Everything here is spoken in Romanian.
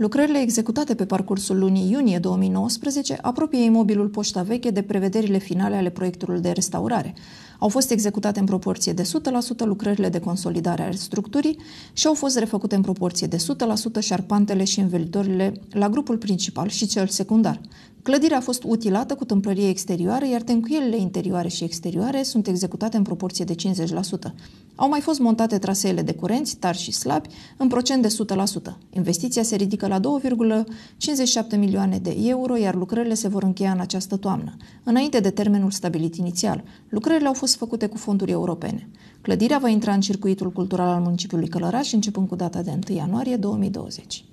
Lucrările executate pe parcursul lunii iunie 2019 apropie imobilul Poșta Veche de prevederile finale ale proiectului de restaurare. Au fost executate în proporție de 100% lucrările de consolidare a structurii și au fost refăcute în proporție de 100% șarpantele și învelitorile la grupul principal și cel secundar. Clădirea a fost utilată cu tâmplărie exterioară, iar tencuielile interioare și exterioare sunt executate în proporție de 50%. Au mai fost montate traseele de curenți, tari și slabi, în procent de 100%. Investiția se ridică la 2,57 milioane de euro, iar lucrările se vor încheia în această toamnă, înainte de termenul stabilit inițial. Lucrările au fost făcute cu fonduri europene. Clădirea va intra în circuitul cultural al municipiului Călăraș începând cu data de 1 ianuarie 2020.